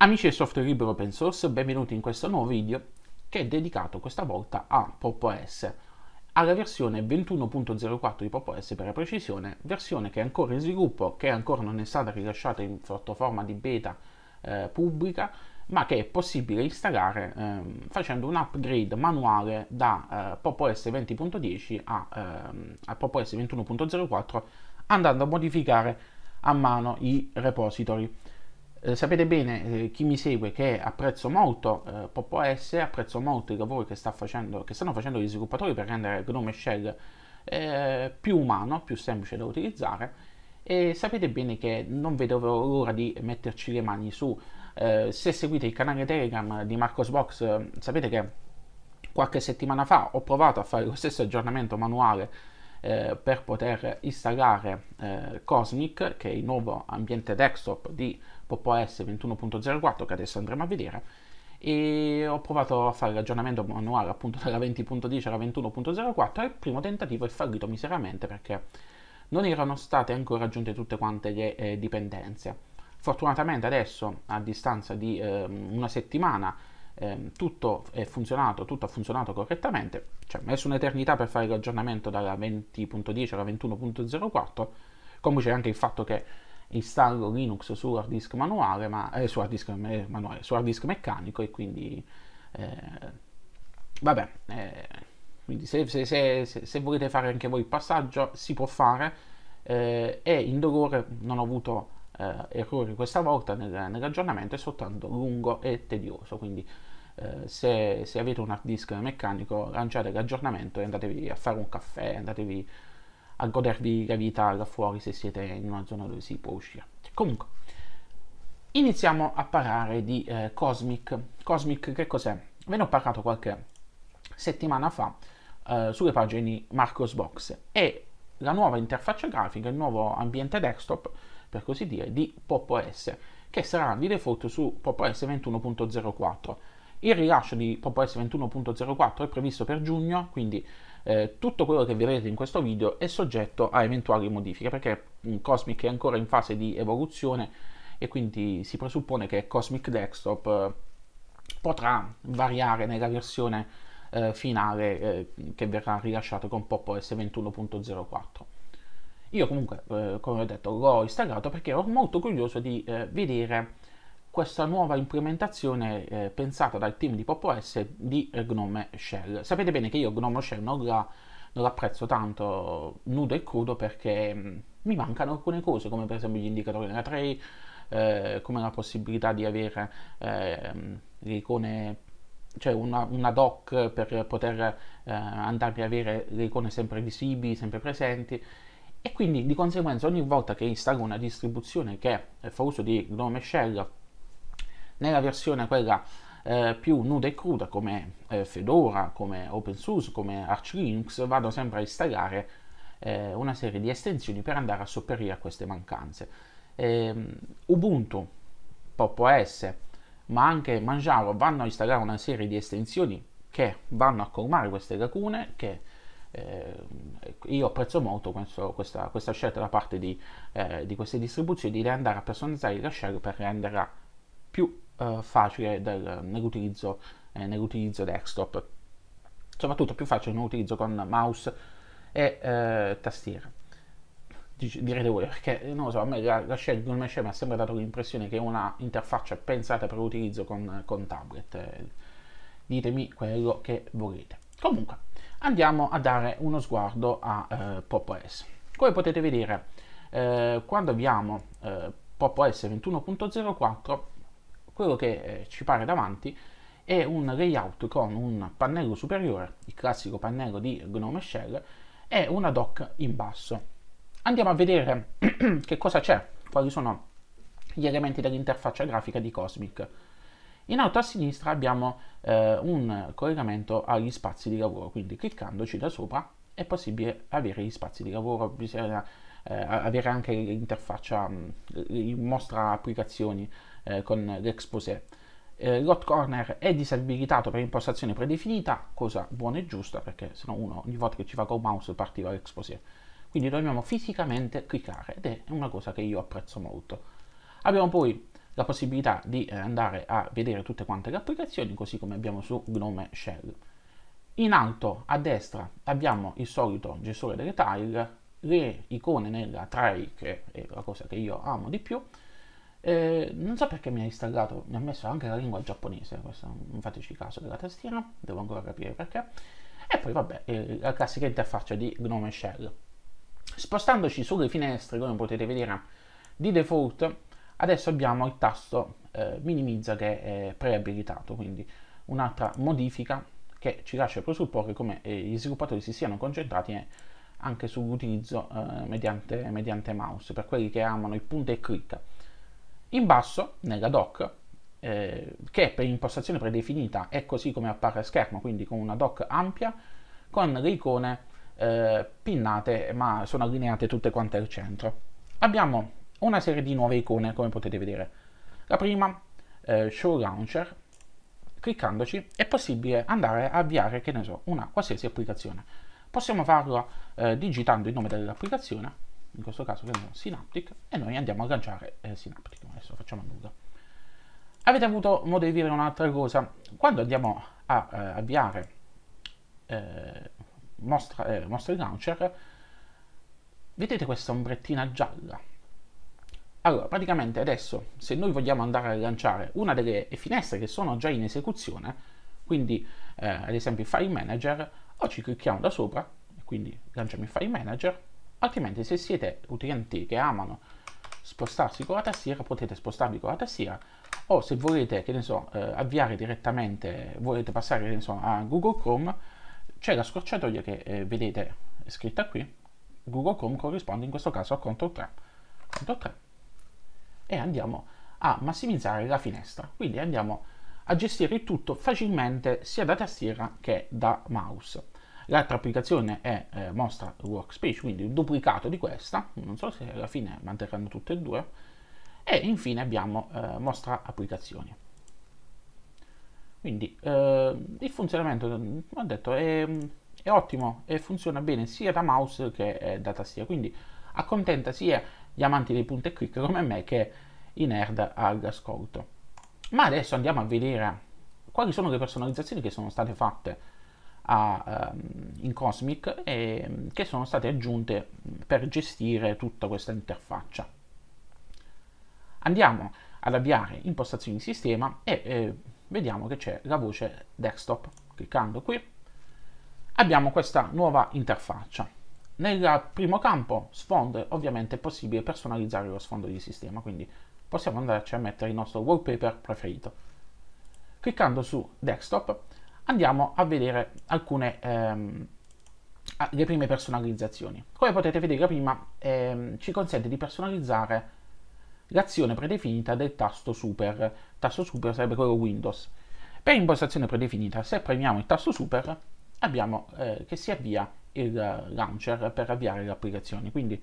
Amici del software libero open source, benvenuti in questo nuovo video che è dedicato questa volta a Pop OS, alla versione 21.04 di Pop OS per la precisione, versione che è ancora in sviluppo, che ancora non è stata rilasciata in forma di beta eh, pubblica, ma che è possibile installare eh, facendo un upgrade manuale da eh, Pop OS 20.10 a, eh, a Pop OS 21.04 andando a modificare a mano i repository. Eh, sapete bene, eh, chi mi segue, che apprezzo molto eh, Poppo S, apprezzo molto i lavori che, sta facendo, che stanno facendo gli sviluppatori per rendere Gnome Shell eh, più umano, più semplice da utilizzare e sapete bene che non vedo l'ora di metterci le mani su. Eh, se seguite il canale Telegram di Marcosbox sapete che qualche settimana fa ho provato a fare lo stesso aggiornamento manuale eh, per poter installare Cosmic, che è il nuovo ambiente desktop di Popo S 21.04 che adesso andremo a vedere e ho provato a fare l'aggiornamento manuale appunto dalla 20.10 alla 21.04 e il primo tentativo è fallito miseramente perché non erano state ancora aggiunte tutte quante le eh, dipendenze. Fortunatamente adesso a distanza di eh, una settimana eh, tutto è funzionato, tutto ha funzionato correttamente, cioè ho messo un'eternità per fare l'aggiornamento dalla 20.10 alla 21.04, comunque c'è anche il fatto che installo Linux su hard disk manuale, ma, eh, su, hard disk manuale su hard disk meccanico e quindi eh, vabbè, eh, quindi se, se, se, se, volete fare anche voi il passaggio si può fare eh, e indolore non ho avuto eh, errori questa volta nel, nell'aggiornamento, è soltanto lungo e tedioso, quindi eh, se, avete un hard disk meccanico lanciate l'aggiornamento e andatevi a fare un caffè, andatevi a godervi la vita là fuori se siete in una zona dove si può uscire. Comunque, iniziamo a parlare di eh, Cosmic. Cosmic che cos'è? Ve ne ho parlato qualche settimana fa eh, sulle pagine di Marcos Box. È la nuova interfaccia grafica, il nuovo ambiente desktop, per così dire, di Pop OS, che sarà di default su Pop OS 21.04. Il rilascio di Pop OS 21.04 è previsto per giugno, quindi eh, tutto quello che vedrete in questo video è soggetto a eventuali modifiche perché Cosmic è ancora in fase di evoluzione e quindi si presuppone che Cosmic Desktop eh, potrà variare nella versione eh, finale eh, che verrà rilasciata con Pop OS 21.04. Io comunque, eh, come ho detto, l'ho installato perché ero molto curioso di vedere questa nuova implementazione eh, pensata dal team di PopOS di eh, Gnome Shell. Sapete bene che io Gnome Shell non la, non apprezzo tanto nudo e crudo perché mm, mi mancano alcune cose come per esempio gli indicatori nella tray, eh, come la possibilità di avere eh, le icone cioè una, una, doc per poter eh, andare a avere le icone sempre visibili, sempre presenti e quindi di conseguenza ogni volta che installo una distribuzione che fa uso di Gnome Shell nella versione quella eh, più nuda e cruda come eh, Fedora, come OpenSUSE, come Arch Linux, vado sempre a installare eh, una serie di estensioni per andare a sopperire a queste mancanze. Ehm, Ubuntu, Pop OS, ma anche Manjaro vanno a installare una serie di estensioni che vanno a colmare queste lacune che eh, io apprezzo molto questo, questa, questa, scelta da parte di, eh, di queste distribuzioni di andare a personalizzare la shell per renderla più uh, facile del, nell'utilizzo, eh, nell'utilizzo, desktop, soprattutto più facile nell'utilizzo con mouse e eh, tastiera. Direte voi perché non lo so, a me la, la shell Google Mesh mi ha sempre dato l'impressione che è una interfaccia pensata per l'utilizzo con, con tablet. Eh, ditemi quello che volete. Comunque, andiamo a dare uno sguardo a eh, Pop OS. Come potete vedere, eh, quando abbiamo eh, Pop OS 21.04 quello che eh, ci pare davanti è un layout con un pannello superiore, il classico pannello di Gnome Shell, e una dock in basso. Andiamo a vedere che cosa c'è, quali sono gli elementi dell'interfaccia grafica di Cosmic. In alto a sinistra abbiamo eh, un collegamento agli spazi di lavoro, quindi cliccandoci da sopra è possibile avere gli spazi di lavoro, bisogna eh, avere anche l'interfaccia, mm, mostra applicazioni, eh, con l'exposé. Eh, Lot corner è disabilitato per impostazione predefinita, cosa buona e giusta perché sennò uno ogni volta che ci va col mouse partiva l'exposé. Quindi dobbiamo fisicamente cliccare ed è una cosa che io apprezzo molto. Abbiamo poi la possibilità di eh, andare a vedere tutte quante le applicazioni così come abbiamo su Gnome Shell. In alto a destra abbiamo il solito gestore delle tile, le icone nella tray che è la cosa che io amo di più, eh, non so perché mi ha installato, mi ha messo anche la lingua giapponese, questo non fateci caso della tastiera, devo ancora capire perché. E poi vabbè, eh, la classica interfaccia di Gnome Shell. Spostandoci sulle finestre, come potete vedere, di default, adesso abbiamo il tasto eh, minimizza che è preabilitato, quindi un'altra modifica che ci lascia presupporre come eh, gli sviluppatori si siano concentrati anche sull'utilizzo eh, mediante, mediante mouse, per quelli che amano il punto e clicca in basso, nella doc, eh, che per impostazione predefinita è così come appare a schermo, quindi con una doc ampia, con le icone eh, pinnate ma sono allineate tutte quante al centro. Abbiamo una serie di nuove icone come potete vedere. La prima, eh, Show Launcher, cliccandoci è possibile andare a avviare, che ne so, una qualsiasi applicazione. Possiamo farlo eh, digitando il nome dell'applicazione in questo caso prendiamo Synaptic e noi andiamo a lanciare eh, Synaptic. Adesso facciamo nuda. Avete avuto modo di dire un'altra cosa, quando andiamo a eh, avviare eh, mostra, eh, mostra launcher, vedete questa ombrettina gialla? Allora, praticamente adesso, se noi vogliamo andare a lanciare una delle finestre che sono già in esecuzione, quindi eh, ad esempio il file manager, o ci clicchiamo da sopra, quindi lanciamo il file manager, Altrimenti se siete utenti che amano spostarsi con la tastiera potete spostarvi con la tastiera o se volete, che ne so, eh, avviare direttamente, volete passare che ne so, a Google Chrome, c'è la scorciatoia che eh, vedete scritta qui. Google Chrome corrisponde in questo caso a CTRL 3. CTRL 3. E andiamo a massimizzare la finestra. Quindi andiamo a gestire il tutto facilmente sia da tastiera che da mouse. L'altra applicazione è eh, Mostra Workspace, quindi un duplicato di questa, non so se alla fine manterranno tutte e due, e infine abbiamo eh, Mostra Applicazioni. Quindi eh, il funzionamento, come ho detto, è, è, ottimo e funziona bene sia da mouse che eh, da tastiera, quindi accontenta sia gli amanti dei punti e click come me che i nerd al ascolto. Ma adesso andiamo a vedere quali sono le personalizzazioni che sono state fatte a, um, in Cosmic e, mm, che sono state aggiunte per gestire tutta questa interfaccia. Andiamo ad avviare impostazioni di sistema e eh, vediamo che c'è la voce desktop. Cliccando qui abbiamo questa nuova interfaccia. Nel primo campo sfondo ovviamente è possibile personalizzare lo sfondo di sistema, quindi possiamo andarci a mettere il nostro wallpaper preferito. Cliccando su desktop andiamo a vedere alcune ehm, le prime personalizzazioni. Come potete vedere prima ehm, ci consente di personalizzare l'azione predefinita del tasto super. Il tasto super sarebbe quello Windows. Per impostazione predefinita, se premiamo il tasto super, abbiamo eh, che si avvia il launcher per avviare le applicazioni. Quindi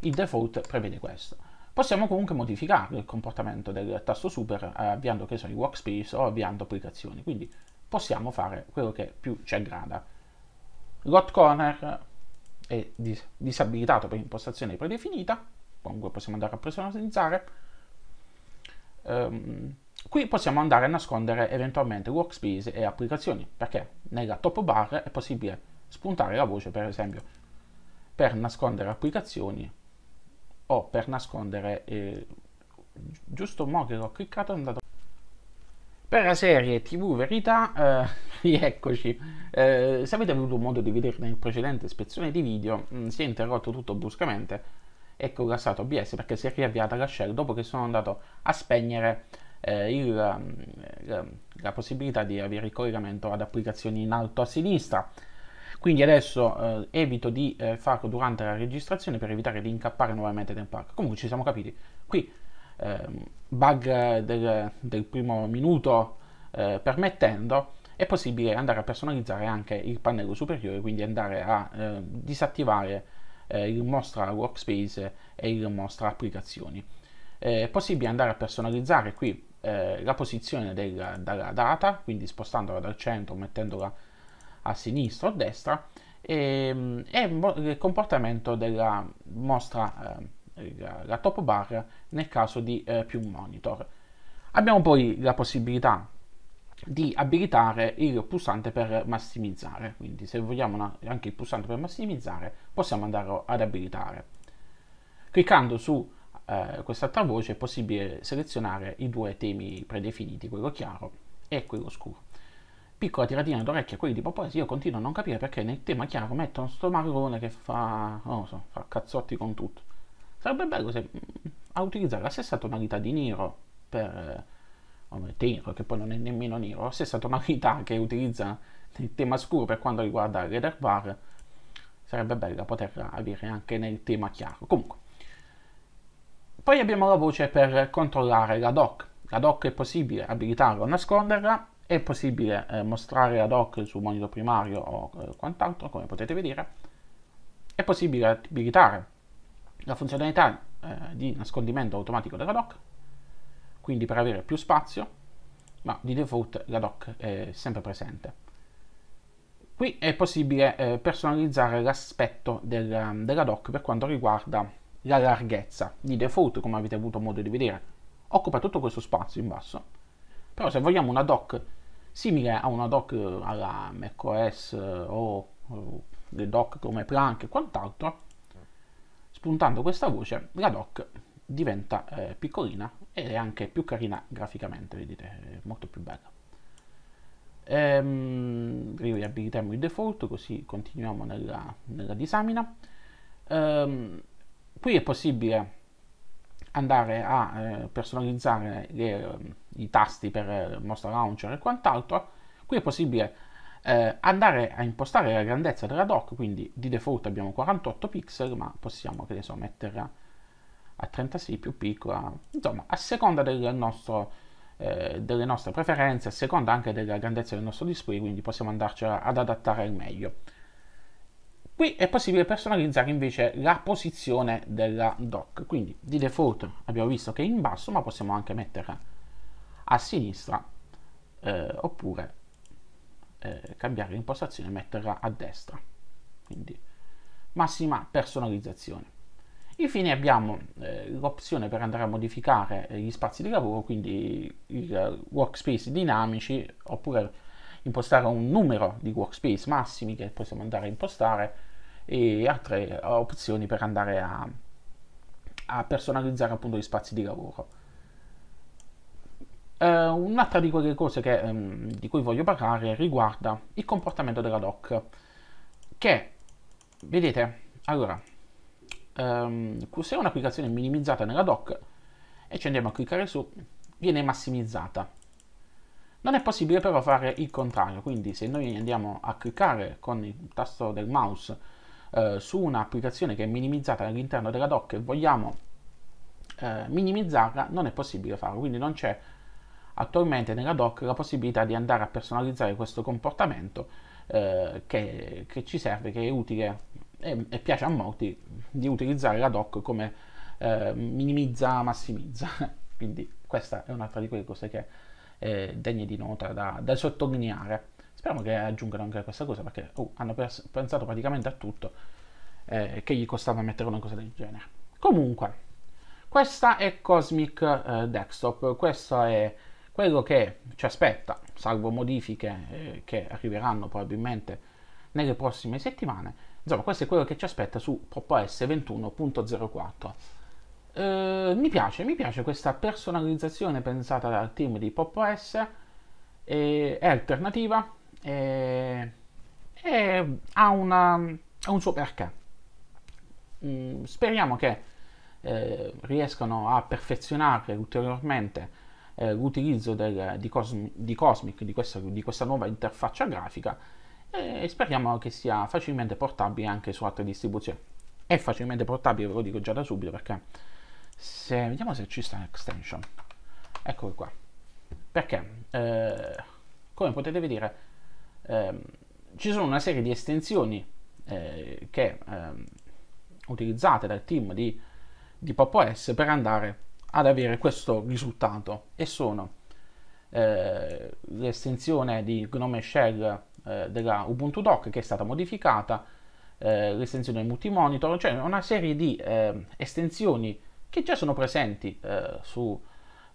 il default prevede questo. Possiamo comunque modificare il comportamento del tasto super eh, avviando che sono i workspace o avviando applicazioni. Quindi possiamo fare quello che più ci aggrada. Lot corner è dis disabilitato per impostazione predefinita, comunque possiamo andare a personalizzare. Um, qui possiamo andare a nascondere eventualmente workspace e applicazioni, perché nella top bar è possibile spuntare la voce, per esempio, per nascondere applicazioni o per nascondere... Eh, giusto mo che l'ho cliccato è andato per la serie TV Verità, eh, rieccoci. Eh, se avete avuto modo di vedere nel precedente spezzone di video, mh, mm, si è interrotto tutto bruscamente e collassato OBS perché si è riavviata la shell dopo che sono andato a spegnere eh, il, la, mm, eh, la, possibilità di avere il collegamento ad applicazioni in alto a sinistra. Quindi adesso eh, evito di eh, farlo durante la registrazione per evitare di incappare nuovamente nel parco. Comunque ci siamo capiti. Qui Ehm, bug del, del primo minuto eh, permettendo, è possibile andare a personalizzare anche il pannello superiore, quindi andare a eh, disattivare eh, il mostra workspace e il mostra applicazioni. è possibile andare a personalizzare qui eh, la posizione del, della data, quindi spostandola dal centro, mettendola a sinistra o a destra, ehm, e, e il comportamento della mostra ehm, eh, la top bar nel caso di eh, più monitor. Abbiamo poi la possibilità di abilitare il pulsante per massimizzare, quindi se vogliamo una, anche il pulsante per massimizzare possiamo andarlo ad abilitare. Cliccando su eh, quest'altra voce è possibile selezionare i due temi predefiniti, quello chiaro e quello scuro. Piccola tiratina d'orecchia, quelli di Popoesi, io continuo a non capire perché nel tema chiaro mettono sto marrone che fa, non so, fa cazzotti con tutto. Sarebbe bello se mm, a utilizzare la stessa tonalità di nero per eh, tenero, che poi non è nemmeno nero, la stessa tonalità che utilizza nel tema scuro per quanto riguarda l'header bar, sarebbe bella poterla avere anche nel tema chiaro. Comunque, poi abbiamo la voce per controllare la doc. La doc è possibile abilitarla o nasconderla, è possibile eh, mostrare la doc sul monitor primario o eh, quant'altro, come potete vedere. È possibile abilitare la funzionalità eh, di nascondimento automatico della doc, quindi per avere più spazio, ma di default la doc è sempre presente. Qui è possibile eh, personalizzare l'aspetto della, della doc per quanto riguarda la larghezza. Di default, come avete avuto modo di vedere, occupa tutto questo spazio in basso. Però se vogliamo una doc simile a una doc eh, alla macOS eh, o, o eh, le doc come Plank e quant'altro, Spuntando questa voce, la doc diventa eh, piccolina ed è anche più carina graficamente, vedete, è molto più bella. Ehm, riabilitiamo il default così continuiamo nella, nella disamina. Ehm, qui è possibile andare a eh, personalizzare le, ehm, i tasti per eh, mostra launcher e quant'altro. Qui è possibile eh, andare a impostare la grandezza della doc, quindi di default abbiamo 48 pixel, ma possiamo, che ne so, metterla a 36 più piccola, insomma, a seconda del nostro, eh, delle nostre preferenze, a seconda anche della grandezza del nostro display, quindi possiamo andarcela ad adattare al meglio. Qui è possibile personalizzare invece la posizione della dock, quindi di default abbiamo visto che è in basso, ma possiamo anche metterla a sinistra eh, oppure eh, cambiare l'impostazione e metterla a destra. Quindi massima personalizzazione. Infine abbiamo eh, l'opzione per andare a modificare gli spazi di lavoro, quindi il workspace dinamici oppure impostare un numero di workspace massimi che possiamo andare a impostare e altre eh, opzioni per andare a, a personalizzare appunto gli spazi di lavoro. Eh, un'altra di quelle cose che, ehm, di cui voglio parlare riguarda il comportamento della doc, che, vedete, allora, ehm, se un'applicazione è minimizzata nella doc e ci andiamo a cliccare su, viene massimizzata. Non è possibile però fare il contrario, quindi se noi andiamo a cliccare con il tasto del mouse eh, su un'applicazione che è minimizzata all'interno della doc e vogliamo eh, minimizzarla, non è possibile farlo, quindi non c'è attualmente nella doc la possibilità di andare a personalizzare questo comportamento eh, che, che, ci serve, che è utile e, e, piace a molti di utilizzare la doc come eh, minimizza, massimizza. Quindi questa è un'altra di quelle cose che è degna di nota da, da sottolineare. Speriamo che aggiungano anche questa cosa perché oh, hanno pers- pensato praticamente a tutto eh, che gli costava mettere una cosa del genere. Comunque, questa è Cosmic eh, Desktop, questa è quello che ci aspetta, salvo modifiche eh, che arriveranno probabilmente nelle prossime settimane, insomma questo è quello che ci aspetta su PopOS 21.04. Eh, mi piace, mi piace questa personalizzazione pensata dal team di PopOS, eh, è alternativa e eh, ha, ha, un suo perché. Mm, speriamo che eh, riescano a perfezionare ulteriormente eh, l'utilizzo del, di, Cosmi, di, Cosmic, di questa, di questa nuova interfaccia grafica e speriamo che sia facilmente portabile anche su altre distribuzioni. È facilmente portabile, ve lo dico già da subito perché se vediamo se ci sta un'extension. Eccolo qua. Perché eh, come potete vedere eh, ci sono una serie di estensioni eh, che ehm, utilizzate dal team di, di Pop OS per andare ad avere questo risultato e sono eh, l'estensione di Gnome Shell eh, della Ubuntu Dock che è stata modificata, eh, l'estensione multimonitor, cioè una serie di eh, estensioni che già sono presenti eh, su,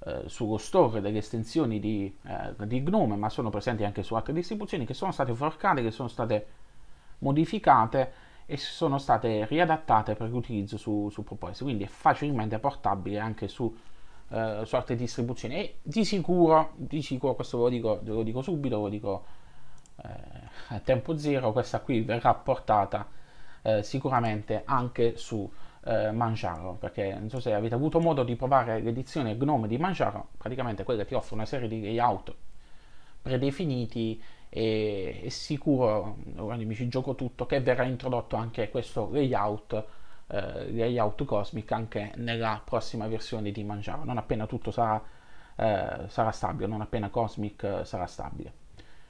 eh, sullo store delle estensioni di, di, Gnome, ma sono presenti anche su altre distribuzioni che sono state forcate, che sono state modificate e sono state riadattate per l'utilizzo su, su Propolis, quindi è facilmente portabile anche su eh, su altre distribuzioni e di sicuro, di sicuro questo ve lo dico, ve lo dico subito, ve lo dico eh, a tempo zero, questa qui verrà portata eh, sicuramente anche su eh, Manjaro, perché non so se avete avuto modo di provare l'edizione Gnome di Manjaro, praticamente quella che offre una serie di layout predefiniti e è sicuro, quando mi ci gioco tutto, che verrà introdotto anche questo layout, eh, layout Cosmic anche nella prossima versione di Manjaro, non appena tutto sarà, eh, sarà stabile, non appena Cosmic eh, sarà stabile.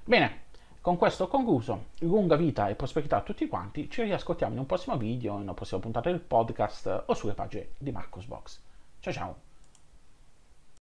Bene, con questo ho concluso, lunga vita e prosperità a tutti quanti, ci riascoltiamo in un prossimo video, in una prossima puntata del podcast o sulle pagine di Marcosbox. Ciao ciao!